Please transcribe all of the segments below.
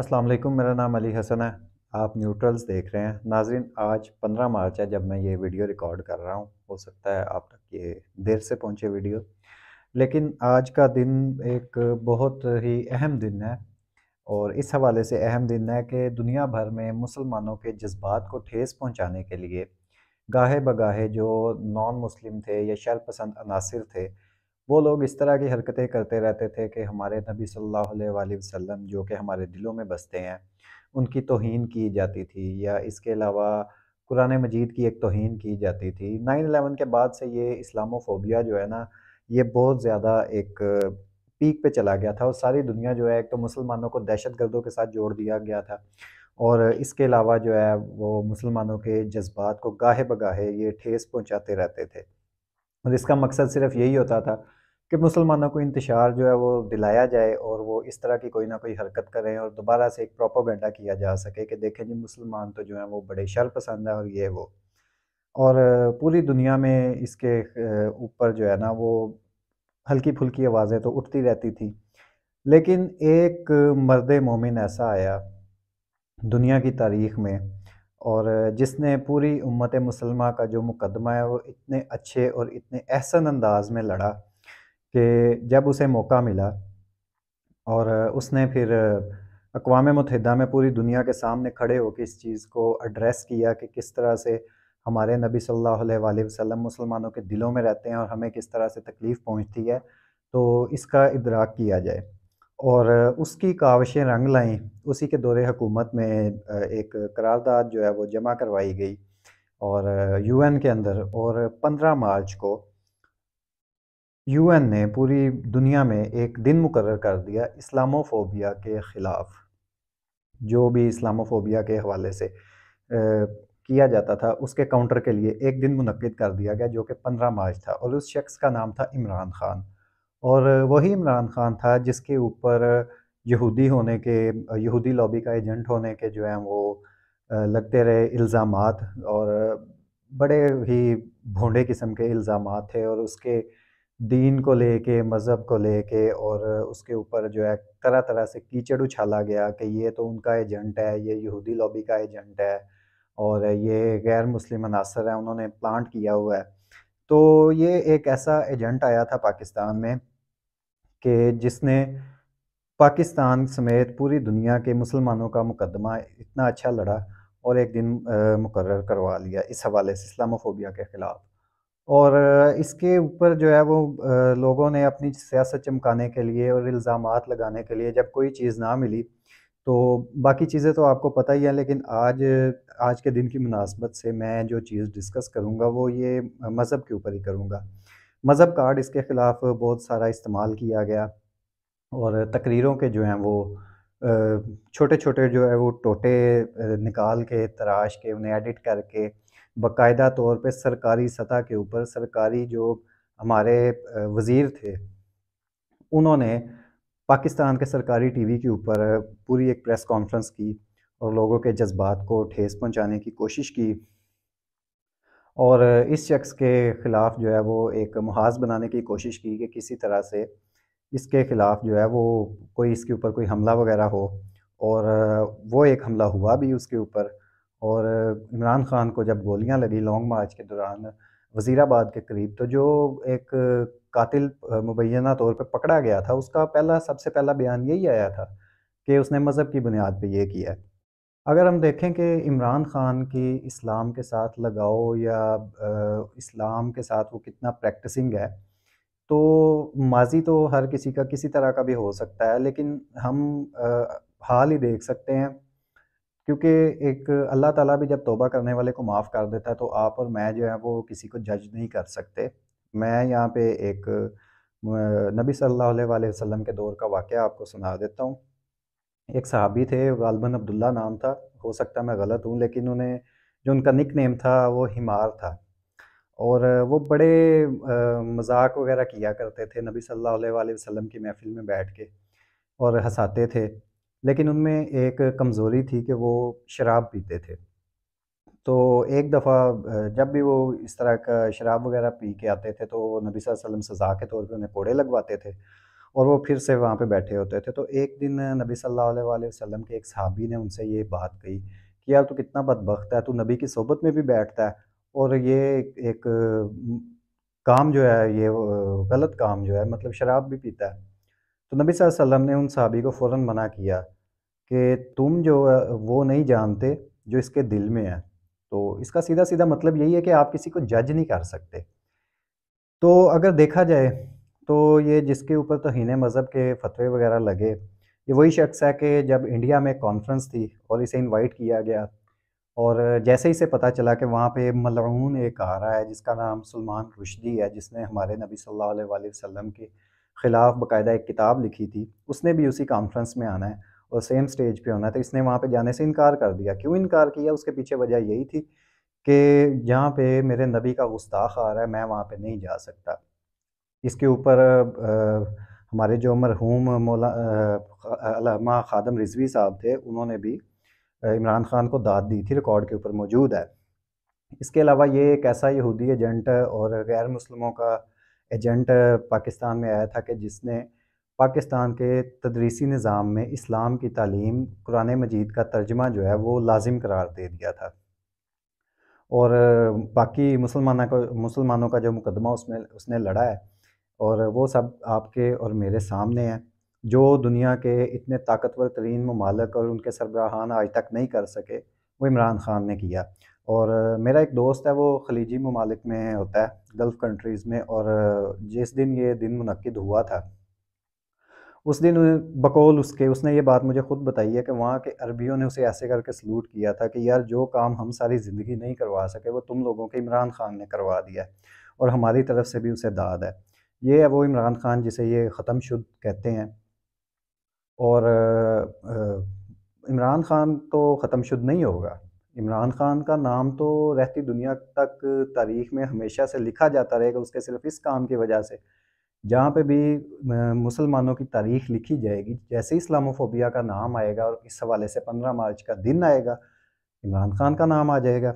अस्सलाम वालेकुम मेरा नाम अली हसन है आप न्यूट्रल्स देख रहे हैं नाजरीन आज 15 मार्च है जब मैं ये वीडियो रिकॉर्ड कर रहा हूँ हो सकता है आप तक ये देर से पहुँचे वीडियो लेकिन आज का दिन एक बहुत ही अहम दिन है और इस हवाले से अहम दिन है कि दुनिया भर में मुसलमानों के जज्बात को ठेस पहुँचाने के लिए गाहे बगाहे जो नॉन मुस्लिम थे या शर पसंद अनासर थे वो लोग इस तरह की हरकतें करते रहते थे कि हमारे नबी सल्लल्लाहु अलैहि वसल्लम जो कि हमारे दिलों में बसते हैं उनकी तोहन की जाती थी या इसके अलावा कुरान मजीद की एक तोहन की जाती थी नाइन अलेवन के बाद से ये इस्लामोफोबिया जो है ना ये बहुत ज़्यादा एक पीक पे चला गया था और सारी दुनिया जो है एक तो मुसलमानों को दहशत गर्दों के साथ जोड़ दिया गया था और इसके अलावा जो है वो मुसलमानों के जज्बात को गाहे बगाहे ये ठेस पहुँचाते रहते थे और मतलब इसका मकसद सिर्फ यही होता था कि मुसलमानों को इंतशार जो है वो दिलाया जाए और वो इस तरह की कोई ना कोई हरकत करें और दोबारा से एक प्रोपोगेंडा किया जा सके कि देखें जी मुसलमान तो जो है वो बड़े शर पसंद है और ये वो और पूरी दुनिया में इसके ऊपर जो है ना वो हल्की फुल्की आवाज़ें तो उठती रहती थी लेकिन एक मर्द मोमिन ऐसा आया दुनिया की तारीख में और जिसने पूरी उम्मत मुसलमा का जो मुकदमा है वो इतने अच्छे और इतने एहसन अंदाज में लड़ा कि जब उसे मौका मिला और उसने फिर अकवाम मुतहदा में पूरी दुनिया के सामने खड़े होकर इस चीज़ को एड्रेस किया कि किस तरह से हमारे नबी सल्लल्लाहु अलैहि वसल्लम मुसलमानों के दिलों में रहते हैं और हमें किस तरह से तकलीफ़ पहुँचती है तो इसका इदराक किया जाए और उसकी काविशें रंग लाएँ उसी के दौरे हकूमत में एक करारदाद जो है वो जमा करवाई गई और यूएन के अंदर और 15 मार्च को यूएन ने पूरी दुनिया में एक दिन मुकर कर दिया इस्लामोफोबिया के ख़िलाफ़ जो भी इस्लामोफोबिया के हवाले से किया जाता था उसके काउंटर के लिए एक दिन मनद कर दिया गया जो कि पंद्रह मार्च था और उस शख्स का नाम था इमरान खान और वही इमरान खान था जिसके ऊपर यहूदी होने के यहूदी लॉबी का एजेंट होने के जो हैं वो लगते रहे इल्ज़ाम और बड़े ही भोंडे किस्म के इल्ज़ाम थे और उसके दीन को लेके मज़हब को लेके और उसके ऊपर जो है तरह तरह से कीचड़ उछाला गया कि ये तो उनका एजेंट है ये यहूदी लॉबी का एजेंट है और ये गैर मुस्लिम अनासर है उन्होंने प्लांट किया हुआ है तो ये एक ऐसा एजेंट आया था पाकिस्तान में कि जिसने पाकिस्तान समेत पूरी दुनिया के मुसलमानों का मुकदमा इतना अच्छा लड़ा और एक दिन मुकर करवा लिया इस हवाले से इस्लामोफोबिया के ख़िलाफ़ और इसके ऊपर जो है वो लोगों ने अपनी सियासत चमकाने के लिए और इल्ज़ाम लगाने के लिए जब कोई चीज़ ना मिली तो बाकी चीज़ें तो आपको पता ही है लेकिन आज आज के दिन की मुनासबत से मैं जो चीज़ डिस्कस करूँगा वो ये मज़हब के ऊपर ही करूँगा मज़हब कार्ड इसके ख़िलाफ़ बहुत सारा इस्तेमाल किया गया और तकरीरों के जो हैं वो छोटे छोटे जो है वो टोटे निकाल के तराश के उन्हें एडिट करके बाकायदा तौर पे सरकारी सतह के ऊपर सरकारी जो हमारे वज़ीर थे उन्होंने पाकिस्तान के सरकारी टीवी के ऊपर पूरी एक प्रेस कॉन्फ्रेंस की और लोगों के जज्बात को ठेस पहुंचाने की कोशिश की और इस शख्स के ख़िलाफ़ जो है वो एक महाज बनाने की कोशिश की कि किसी तरह से इसके ख़िलाफ़ जो है वो कोई इसके ऊपर कोई हमला वगैरह हो और वो एक हमला हुआ भी उसके ऊपर और इमरान ख़ान को जब गोलियां लगी लॉन्ग मार्च के दौरान वज़ीराबाद के करीब तो जो एक कातिल मुबैना तौर पर पकड़ा गया था उसका पहला सबसे पहला बयान यही आया था कि उसने मज़हब की बुनियाद पर यह किया है अगर हम देखें कि इमरान ख़ान की इस्लाम के साथ लगाओ या इस्लाम के साथ वो कितना प्रैक्टिसिंग है तो माजी तो हर किसी का किसी तरह का भी हो सकता है लेकिन हम हाल ही देख सकते हैं क्योंकि एक अल्लाह ताला भी जब तोबा करने वाले को माफ़ कर देता है तो आप और मैं जो है वो किसी को जज नहीं कर सकते मैं यहाँ पे एक नबी सल्लल्लाहु अलैहि वसल्लम के दौर का वाक़ आपको सुना देता हूँ एक सहाबी थे गालबन अब्दुल्ला नाम था हो सकता मैं गलत हूँ लेकिन उन्हें जो उनका निक नेम था वो हिमार था और वो बड़े मजाक वगैरह किया करते थे नबी सल्लल्लाहु अलैहि वसल्लम की महफ़िल में बैठ के और हंसाते थे लेकिन उनमें एक कमज़ोरी थी कि वो शराब पीते थे तो एक दफ़ा जब भी वो इस तरह का शराब वगैरह पी के आते थे तो नबी वसल्लम सज़ा के तौर पे उन्हें कोड़े लगवाते थे और वो फिर से वहाँ पे बैठे होते थे तो एक दिन नबी सल्लल्लाहु अलैहि वसल्लम के एक सहाबी ने उनसे ये बात कही कि यार तू कितना बदबخت है तू नबी की सोबत में भी बैठता है और ये एक काम जो है ये गलत काम जो है मतलब शराब भी पीता है तो नबी वसल्लम ने उन सहाबी को फ़ौर मना किया कि तुम जो वो नहीं जानते जो इसके दिल में है तो इसका सीधा सीधा मतलब यही है कि आप किसी को जज नहीं कर सकते तो अगर देखा जाए तो ये जिसके ऊपर तो हिने मज़हब के फतवे वगैरह लगे ये वही शख्स है कि जब इंडिया में कॉन्फ्रेंस थी और इसे इनवाइट किया गया और जैसे ही से पता चला कि वहाँ पे मलून एक आ रहा है जिसका नाम सलमान रुशदी है जिसने हमारे नबी सल्लल्लाहु अलैहि वसल्लम के ख़िलाफ़ बाकायदा एक किताब लिखी थी उसने भी उसी कॉन्फ्रेंस में आना है और सेम स्टेज पे होना है तो इसने वहाँ पे जाने से इनकार कर दिया क्यों इनकार किया उसके पीछे वजह यही थी कि जहाँ पे मेरे नबी का गुस्ताख आ रहा है मैं वहाँ पे नहीं जा सकता इसके ऊपर हमारे जो मरहूम मौला खादम रिजवी साहब थे उन्होंने भी इमरान खान को दाद दी थी रिकॉर्ड के ऊपर मौजूद है इसके अलावा ये एक ऐसा यहूदी एजेंट और गैर मुसलमों का एजेंट पाकिस्तान में आया था कि जिसने पाकिस्तान के तदरीसी निज़ाम में इस्लाम की तालीम कुरान मजीद का तर्जमा जो है वो लाजिम करार दे दिया था और बाकी मुसलमाना को मुसलमानों का जो मुकदमा उसमें उसने लड़ा है और वो सब आपके और मेरे सामने हैं जो दुनिया के इतने ताकतवर तरीन ममालक और उनके सरबराहान आज तक नहीं कर सके वो इमरान ख़ान ने किया और मेरा एक दोस्त है वो खलीजी ममालिक में होता है गल्फ़ कंट्रीज़ में और जिस दिन ये दिन मनद हुआ था उस दिन बकौल उसके उसने ये बात मुझे ख़ुद बताई है कि वहाँ के अरबियों ने उसे ऐसे करके सलूट किया था कि यार जो काम हम सारी ज़िंदगी नहीं करवा सके वो तुम लोगों के इमरान ख़ान ने करवा दिया और हमारी तरफ से भी उसे दाद है ये है वो इमरान खान जिसे ये ख़त्म शुद कहते हैं और इमरान खान तो ख़त्म शुद नहीं होगा इमरान खान का नाम तो रहती दुनिया तक तारीख में हमेशा से लिखा जाता रहेगा उसके सिर्फ इस काम की वजह से जहाँ पे भी मुसलमानों की तारीख लिखी जाएगी जैसे इस्लामोफोबिया का नाम आएगा और इस हवाले से पंद्रह मार्च का दिन आएगा इमरान खान का नाम आ जाएगा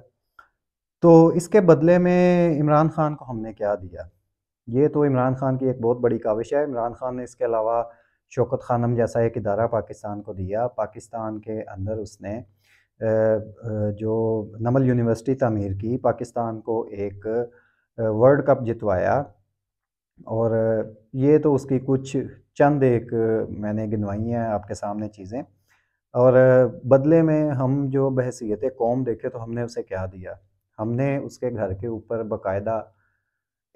तो इसके बदले में इमरान खान को हमने क्या दिया ये तो इमरान खान की एक बहुत बड़ी काविश है इमरान खान ने इसके अलावा शौकत खानम जैसा एक इदारा पाकिस्तान को दिया पाकिस्तान के अंदर उसने जो नमल यूनिवर्सिटी तमीर की पाकिस्तान को एक वर्ल्ड कप जितवाया और ये तो उसकी कुछ चंद एक मैंने गिनवाई हैं आपके सामने चीज़ें और बदले में हम जो बहसीत कौम देखे तो हमने उसे क्या दिया हमने उसके घर के ऊपर बाकायदा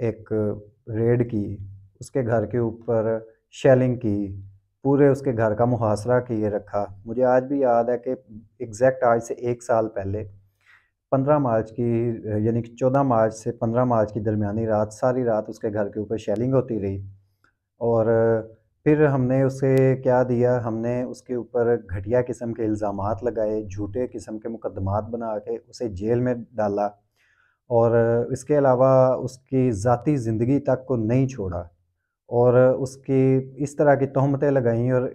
एक रेड की उसके घर के ऊपर शेलिंग की पूरे उसके घर का मुहासरा किए रखा मुझे आज भी याद है कि एग्जैक्ट आज से एक साल पहले पंद्रह मार्च की यानी कि चौदह मार्च से पंद्रह मार्च की दरमियानी रात सारी रात उसके घर के ऊपर शेलिंग होती रही और फिर हमने उसे क्या दिया हमने उसके ऊपर घटिया किस्म के इल्ज़ाम लगाए झूठे किस्म के मुकदमात बना के उसे जेल में डाला और इसके अलावा उसकी ज़ाती ज़िंदगी तक को नहीं छोड़ा और उसकी इस तरह की तहमतें लगाईं और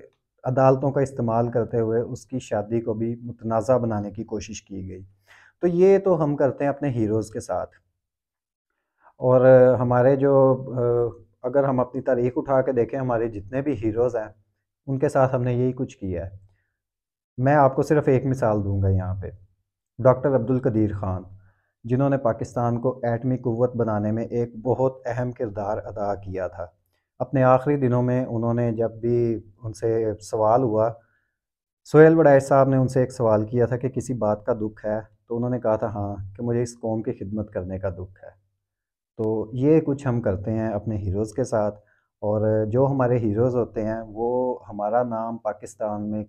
अदालतों का इस्तेमाल करते हुए उसकी शादी को भी मुतनाज़ा बनाने की कोशिश की गई तो ये तो हम करते हैं अपने हीरोज़ के साथ और हमारे जो अगर हम अपनी तारीख उठा के देखें हमारे जितने भी हीरोज़ हैं उनके साथ हमने यही कुछ किया है मैं आपको सिर्फ़ एक मिसाल दूंगा यहाँ पे डॉक्टर अब्दुल कदीर ख़ान जिन्होंने पाकिस्तान को एटमी क़वत बनाने में एक बहुत अहम किरदार अदा किया था अपने आखिरी दिनों में उन्होंने जब भी उनसे सवाल हुआ सोहेल बड़ाई साहब ने उनसे एक सवाल किया था कि किसी बात का दुख है तो उन्होंने कहा था हाँ कि मुझे इस कौम की खिदमत करने का दुख है तो ये कुछ हम करते हैं अपने हीरोज़ के साथ और जो हमारे हीरोज़ होते हैं वो हमारा नाम पाकिस्तान में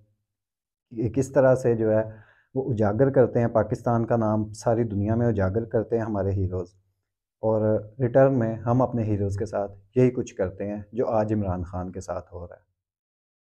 किस तरह से जो है वो उजागर करते हैं पाकिस्तान का नाम सारी दुनिया में उजागर करते हैं हमारे हीरोज़ और रिटर्न में हम अपने हीरोज़ के साथ यही कुछ करते हैं जो आज इमरान खान के साथ हो रहा है